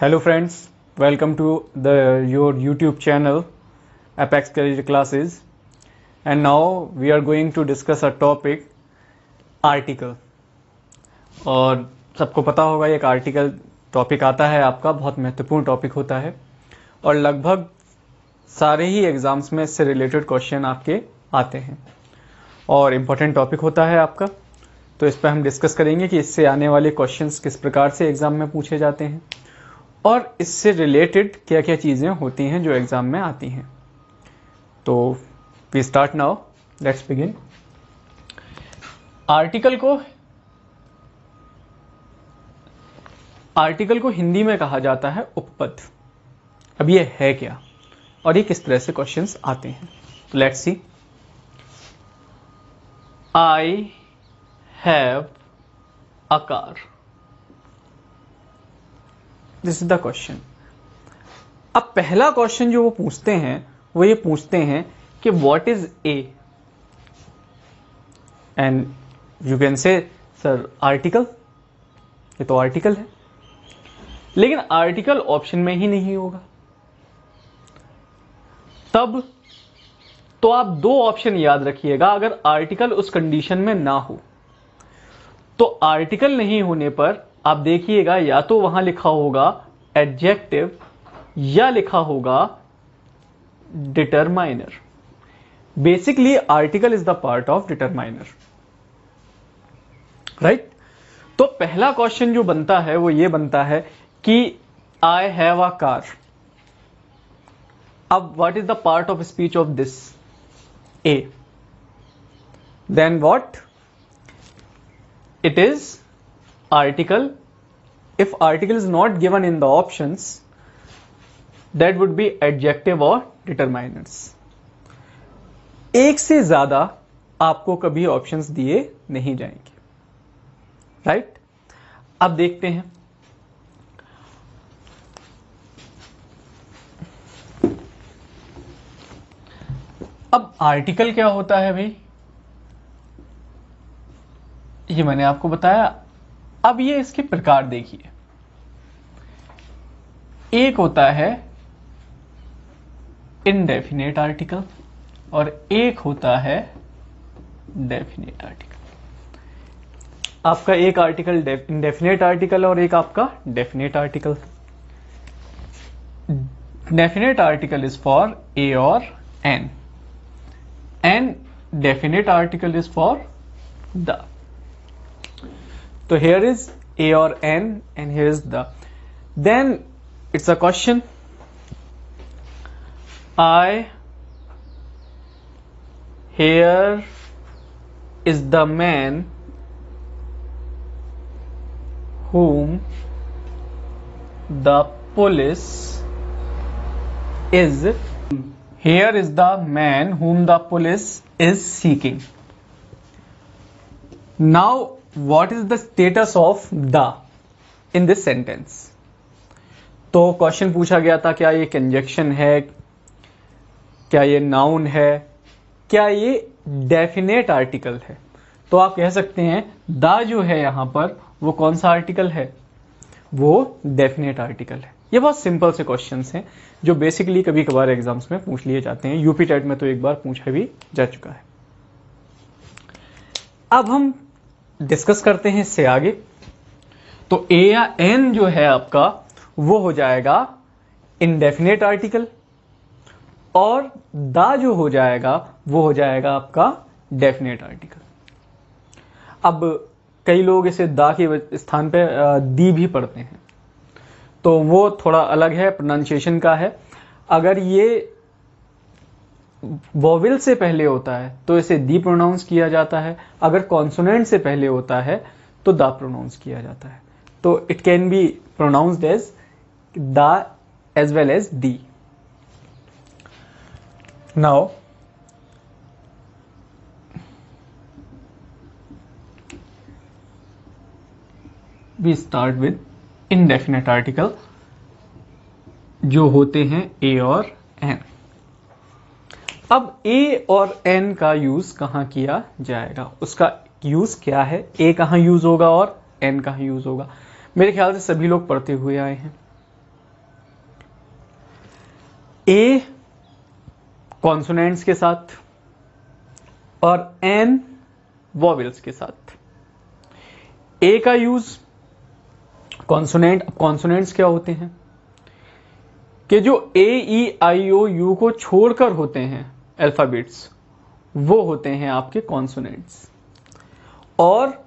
Hello friends welcome to the your YouTube channel Apex Career Classes and now we are going to discuss a topic article और सबको पता होगा एक article topic आता है आपका बहुत महत्वपूर्ण टॉपिक होता है और लगभग सारे ही एग्जाम्स में इससे रिलेटेड क्वेश्चन आपके आते हैं और इम्पोर्टेंट टॉपिक होता है आपका तो इस पर हम डिस्कस करेंगे कि इससे आने वाले क्वेश्चंस किस प्रकार से एग्जाम में पूछे जाते हैं और इससे रिलेटेड क्या क्या चीज़ें होती हैं जो एग्ज़ाम में आती हैं तो we start now let's begin article को आर्टिकल को हिंदी में कहा जाता है उपपद अब ये है क्या और ये किस तरह से क्वेश्चंस आते हैं let's see I have a car this is the question अब पहला क्वेश्चन जो वो पूछते हैं वो ये पूछते हैं कि what is A and you can say sir article ये तो आर्टिकल है लेकिन आर्टिकल ऑप्शन में ही नहीं होगा तब तो आप दो ऑप्शन याद रखिएगा अगर आर्टिकल उस कंडीशन में ना हो तो आर्टिकल नहीं होने पर आप देखिएगा या तो वहां लिखा होगा एडजेक्टिव या लिखा होगा determiner basically article is the part of determiner right तो पहला क्वेश्चन जो बनता है वो ये बनता है कि आई हैव अ कार अब what is the part of speech of this A then what it is article. If article is not given in the options, that would be adjective or determiners एक से ज्यादा आपको कभी options दिए नहीं जाएंगे right right? अब देखते हैं अब आर्टिकल क्या होता है भाई ये मैंने आपको बताया अब ये इसके प्रकार देखिए एक होता है इनडेफिनेट आर्टिकल और एक होता है डेफिनेट आर्टिकल आपका एक आर्टिकल इनडेफिनेट आर्टिकल और एक आपका definite article definite article is for A और an and definite article is for the so here is a or n and here is the then it's a question i here is the man whom the police is here is the man whom the police is seeking now what is the status of the in this sentence तो question पूछा गया था क्या ये conjunction है क्या ये noun है क्या ये डेफिनेट आर्टिकल है तो आप कह सकते हैं द जो है यहां पर वो कौन सा आर्टिकल है वो डेफिनेट आर्टिकल है ये बहुत सिंपल से क्वेश्चन हैं जो बेसिकली कभी कभार एग्जाम्स में पूछ लिए जाते हैं यूपी टेट में तो एक बार पूछा भी जा चुका है अब हम डिस्कस करते हैं इससे आगे तो ए या एन जो है आपका वो हो जाएगा इनडेफिनेट आर्टिकल और दा जो हो जाएगा वो हो जाएगा आपका डेफिनेट आर्टिकल अब कई लोग इसे दा के स्थान पे दी भी पढ़ते हैं तो वो थोड़ा अलग है प्रोनाउंसिएशन का है अगर ये वोविल से पहले होता है तो इसे दी प्रोनाउंस किया जाता है अगर कॉन्सोनेंट से पहले होता है तो दा प्रोनाउंस किया जाता है तो it can be pronounced as the as well as thee now we start with indefinite article जो होते हैं ए और एन अब ए और एन का यूज कहां किया जाएगा उसका यूज क्या है ए कहां यूज होगा और एन कहां यूज होगा मेरे ख्याल से सभी लोग पढ़ते हुए आए हैं ए कॉन्सोनेंट्स के साथ और एन वॉवल्स के साथ ए का यूज कॉन्सोनेंट कॉन्सोनेंट्स क्या होते हैं कि जो ए ई आई ओ यू को छोड़कर होते हैं अल्फ़ाबेट्स वो होते हैं आपके कॉन्सोनेट्स और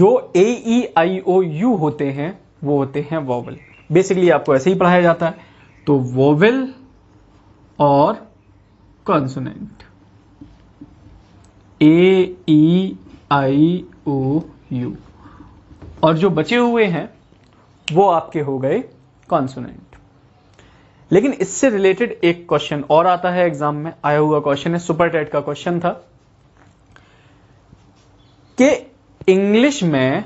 जो ए ई आई ओ यू होते हैं वो होते हैं वॉवल बेसिकली आपको ऐसे ही पढ़ाया जाता है तो वॉवल और consonant A E I O you और जो बचे हुए हैं वो आपके हो गए कॉन्सोनेंट लेकिन इससे रिलेटेड एक क्वेश्चन और आता है एग्जाम में आया हुआ क्वेश्चन है सुपर टेट का क्वेश्चन था कि इंग्लिश में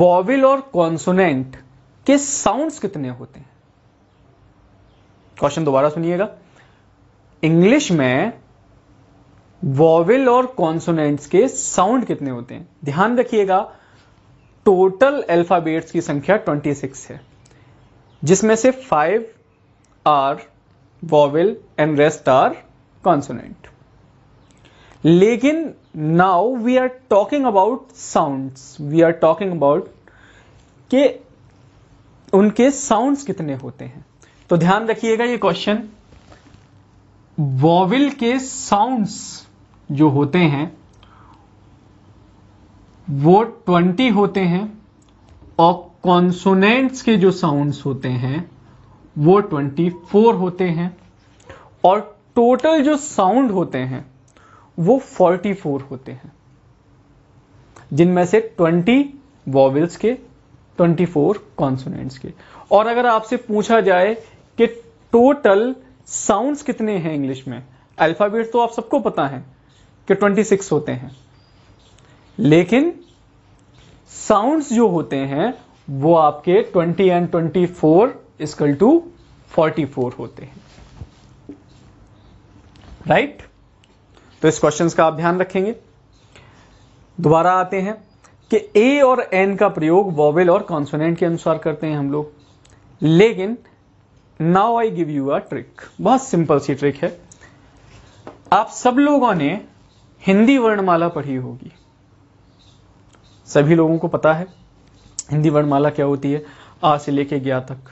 वॉविल और कॉन्सोनेंट के साउंड्स कितने होते हैं क्वेश्चन दोबारा सुनिएगा इंग्लिश में वॉविल और कॉन्सोनेंट्स के साउंड कितने होते हैं ध्यान रखिएगा टोटल अल्फाबेट्स की संख्या 26 है जिसमें से five are vowel and rest are consonant लेकिन now we are talking about sounds we are talking about के उनके साउंड्स कितने होते हैं तो ध्यान रखिएगा ये क्वेश्चन वॉविल के साउंड्स जो होते हैं वो 20 होते हैं और कॉन्सोनेंट्स के जो साउंड्स होते हैं वो 24 होते हैं और टोटल जो साउंड होते हैं वो 44 होते हैं जिनमें से 20 वॉवल्स के 24 कॉन्सोनेंट्स के और अगर आपसे पूछा जाए कि टोटल साउंड्स कितने हैं इंग्लिश में अल्फाबेट तो आप सबको पता है कि 26 होते हैं लेकिन साउंड्स जो होते हैं वो आपके 20 and 24 four is equal to forty होते हैं राइट right? तो इस क्वेश्चन का आप ध्यान रखेंगे दोबारा आते हैं कि ए और एन का प्रयोग वॉवेल और कॉन्सोनेंट के अनुसार करते हैं हम लोग लेकिन now I give you a trick बहुत सिंपल सी ट्रिक है आप सब लोगों ने हिंदी वर्णमाला पढ़ी होगी सभी लोगों को पता है हिंदी वर्णमाला क्या होती है आ से लेके गया तक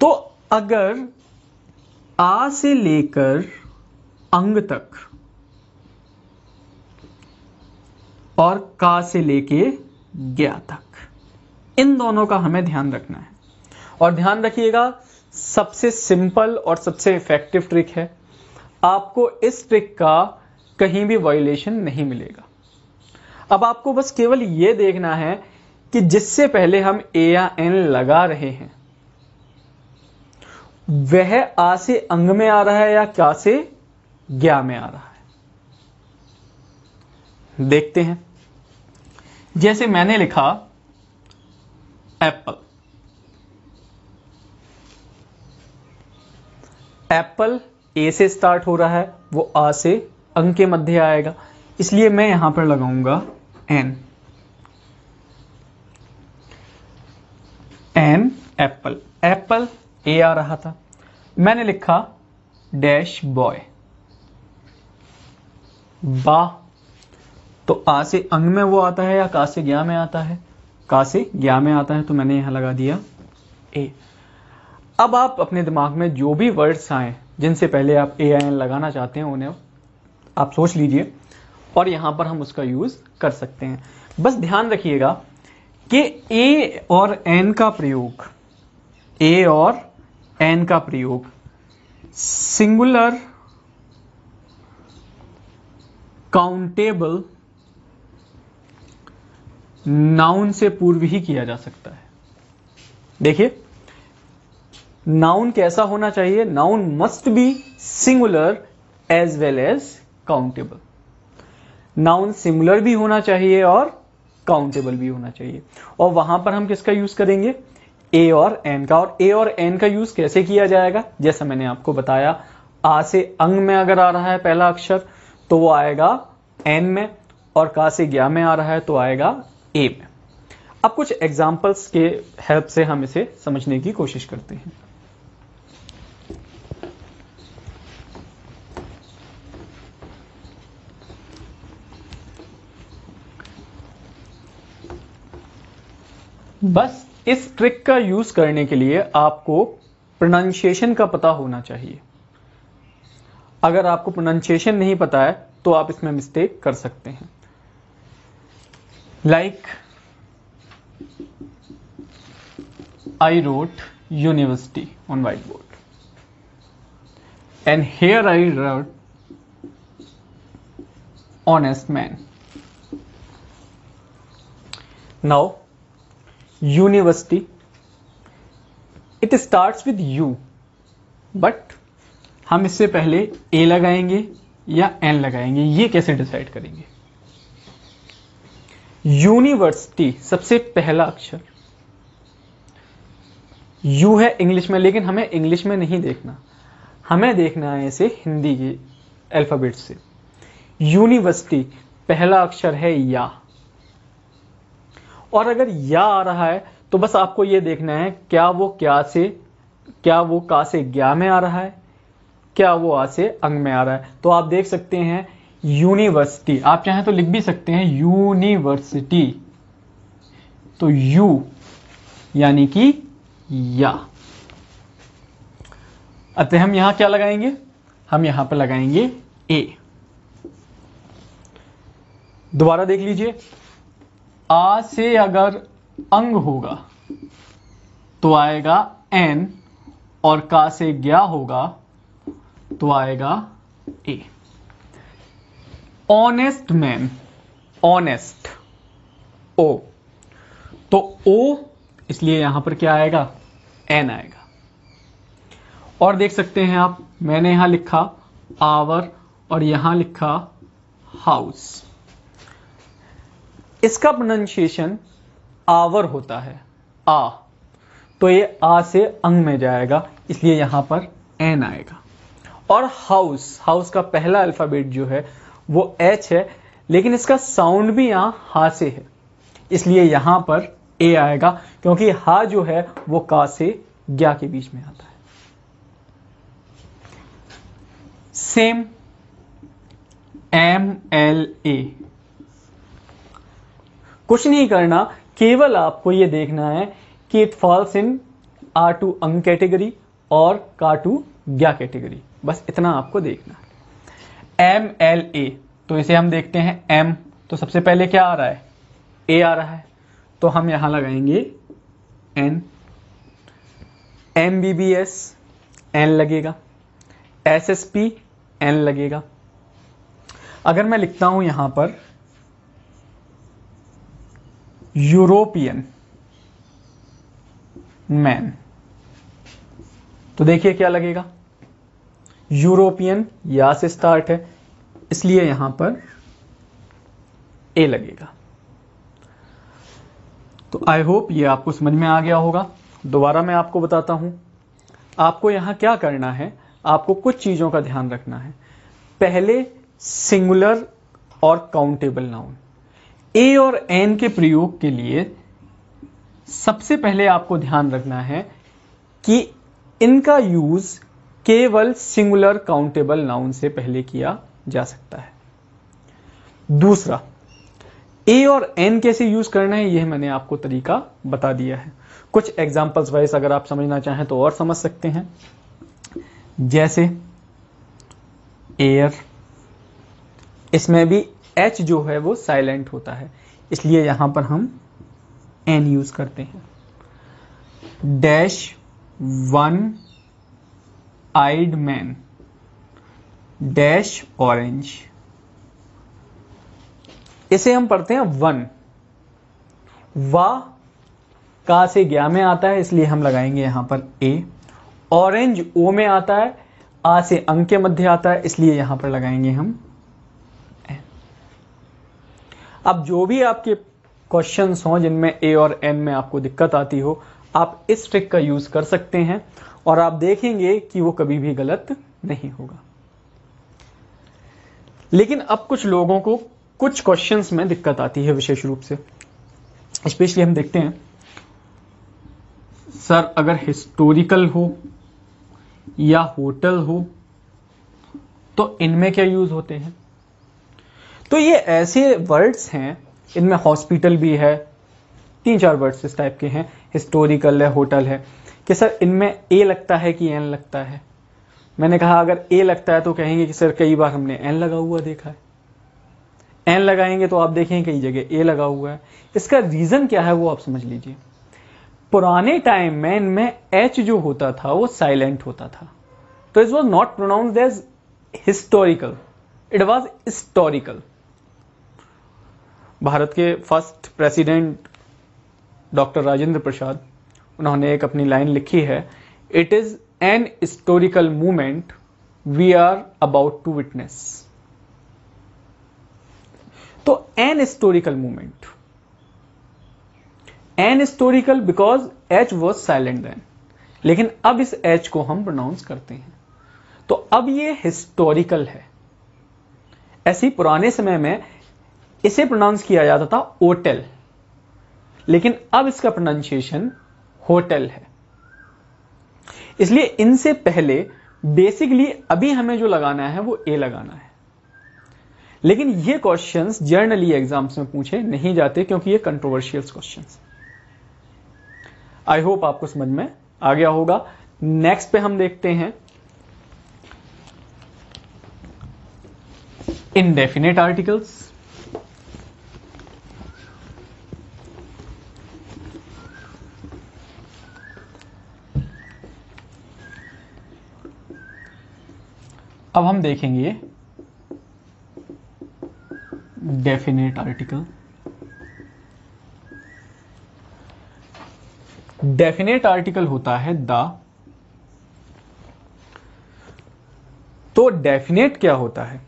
तो अगर आ से लेकर अंग तक और का से लेके गया तक इन दोनों का हमें ध्यान रखना है और ध्यान रखिएगा सबसे सिंपल और सबसे इफेक्टिव ट्रिक है आपको इस ट्रिक का कहीं भी वायलेशन नहीं मिलेगा अब आपको बस केवल यह देखना है कि जिससे पहले हम ए या एन लगा रहे हैं वह आ से अंग में आ रहा है या क्या से ज्ञा में आ रहा है देखते हैं जैसे मैंने लिखा एप्पल एप्पल ए से स्टार्ट हो रहा है वो आ से अंग के मध्य आएगा इसलिए मैं यहां पर लगाऊंगा an an apple apple a आ रहा था मैंने लिखा डैश बॉय बा तो आ से अंग में वो आता है या का से ज्ञा में आता है का से ज्ञा में आता है तो मैंने यहां लगा दिया ए अब आप अपने दिमाग में जो भी वर्ड्स आए जिनसे पहले आप ए आई एन लगाना चाहते हैं उन्हें आप सोच लीजिए और यहां पर हम उसका यूज कर सकते हैं बस ध्यान रखिएगा कि ए और एन का प्रयोग ए और एन का प्रयोग सिंगुलर काउंटेबल नाउन से पूर्व ही किया जा सकता है देखिए नाउन कैसा होना चाहिए noun must be singular as well as countable noun singular भी होना चाहिए और काउंटेबल भी होना चाहिए और वहां पर हम किसका यूज करेंगे ए और एन का और ए और एन का यूज कैसे किया जाएगा जैसा मैंने आपको बताया आ से अंग में अगर आ रहा है पहला अक्षर तो वो आएगा एन में और का से ज्ञा में आ रहा है तो आएगा ए में अब कुछ एग्जाम्पल्स के हेल्प से हम इसे समझने की कोशिश करते हैं बस इस ट्रिक का यूज करने के लिए आपको प्रोनाउंसिएशन का पता होना चाहिए अगर आपको प्रोनाउंसिएशन नहीं पता है तो आप इसमें मिस्टेक कर सकते हैं like I wrote university on white board and here I wrote honest man now university it starts with u but हम इससे पहले a लगाएंगे या n लगाएंगे ये कैसे डिसाइड करेंगे यूनिवर्सिटी सबसे पहला अक्षर u है इंग्लिश में लेकिन हमें इंग्लिश में नहीं देखना हमें देखना है इसे हिंदी के अल्फाबेट से यूनिवर्सिटी पहला अक्षर है या और अगर या आ रहा है तो बस आपको यह देखना है क्या वो क्या से क्या वो का से ज्ञा में आ रहा है क्या वो आ से अंग में आ रहा है तो आप देख सकते हैं यूनिवर्सिटी आप चाहें तो लिख भी सकते हैं यूनिवर्सिटी तो यू यानी कि या अतः हम यहां क्या लगाएंगे हम यहां पर लगाएंगे ए दोबारा देख लीजिए आ से अगर अंग होगा तो आएगा एन और का से ज्ञा होगा तो आएगा a honest man honest O तो ओ इसलिए यहां पर क्या आएगा एन आएगा और देख सकते हैं आप मैंने यहां लिखा आवर और यहां लिखा हाउस इसका प्रोनाउंसिएशन आवर होता है आ तो ये आ से अंग में जाएगा इसलिए यहां पर एन आएगा और हाउस हाउस का पहला अल्फाबेट जो है वो एच है लेकिन इसका साउंड भी यहां हा से है इसलिए यहां पर ए आएगा क्योंकि हा जो है वो का से ग्या के बीच में आता है सेम एम एल ए कुछ नहीं करना केवल आपको ये देखना है कि it falls in or two अंग कैटेगरी और का टू ग्या कैटेगरी बस इतना आपको देखना है एम एल ए तो इसे हम देखते हैं एम तो सबसे पहले क्या आ रहा है ए आ रहा है तो हम यहां लगाएंगे an M B B S an लगेगा एस एस पी एन लगेगा अगर मैं लिखता हूं यहां पर यूरोपियन मैन तो देखिए क्या लगेगा यूरोपियन या से स्टार्ट है इसलिए यहां पर ए लगेगा तो आई होप ये आपको समझ में आ गया होगा दोबारा मैं आपको बताता हूं आपको यहां क्या करना है आपको कुछ चीजों का ध्यान रखना है पहले सिंगुलर और काउंटेबल नाउन ए और एन के प्रयोग के लिए सबसे पहले आपको ध्यान रखना है कि इनका यूज केवल सिंगुलर काउंटेबल नाउन से पहले किया जा सकता है दूसरा ए और एन कैसे यूज करना है यह मैंने आपको तरीका बता दिया है कुछ एग्जाम्पल्स वाइज अगर आप समझना चाहें तो और समझ सकते हैं जैसे एयर इसमें भी एच जो है वो साइलेंट होता है इसलिए यहां पर हम एन यूज करते हैं dash one eyed man dash orange इसे हम पढ़ते हैं वन वा का से ग्या में आता है इसलिए हम लगाएंगे यहां पर ए ऑरेंज ओ में आता है आ से अंक के मध्य आता है इसलिए यहां पर लगाएंगे हम अब जो भी आपके क्वेश्चन हों जिनमें ए और एम में आपको दिक्कत आती हो आप इस ट्रिक का यूज कर सकते हैं और आप देखेंगे कि वो कभी भी गलत नहीं होगा लेकिन अब कुछ लोगों को कुछ क्वेश्चंस में दिक्कत आती है विशेष रूप से स्पेशली हम देखते हैं सर अगर हिस्टोरिकल हो या होटल हो तो इनमें क्या यूज होते हैं तो ये ऐसे वर्ड्स हैं इनमें हॉस्पिटल भी है तीन चार वर्ड्स इस टाइप के हैं हिस्टोरिकल है होटल है कि सर इनमें ए लगता है कि एन लगता है मैंने कहा अगर ए लगता है तो कहेंगे कि सर कई बार हमने एन लगा हुआ देखा है एन लगाएंगे तो आप देखेंगे कई जगह ए लगा हुआ है इसका रीज़न क्या है वो आप समझ लीजिए पुराने टाइम में इनमें एच जो होता था वो साइलेंट होता था तो it was not pronounce as historical it was historical Bharat के first president doctor Rajendra Prasad उन्होंने एक अपनी लाइन लिखी है it is an historical movement we are about to witness तो an historical movement an historical because H was silent then लेकिन अब इस एच को हम प्रोनाउंस करते हैं तो अब ये हिस्टोरिकल है ऐसी पुराने समय में इसे प्रोनाउंस किया जाता था ओटल लेकिन अब इसका प्रोनाउंसिएशन होटल है इसलिए इनसे पहले बेसिकली अभी हमें जो लगाना है वो ए लगाना है लेकिन ये क्वेश्चंस जर्नली एग्जाम्स में पूछे नहीं जाते क्योंकि ये कंट्रोवर्शियल क्वेश्चंस आई होप आपको समझ में आ गया होगा नेक्स्ट पे हम देखते हैं इनडेफिनेट आर्टिकल्स अब हम देखेंगे डेफिनेट आर्टिकल डेफिनेट आर्टिकल होता है द तो डेफिनेट क्या होता है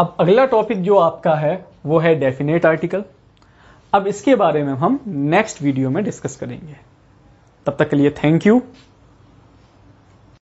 अब अगला टॉपिक जो आपका है वो है डेफिनेट आर्टिकल अब इसके बारे में हम नेक्स्ट वीडियो में डिस्कस करेंगे तब तक के लिए थैंक यू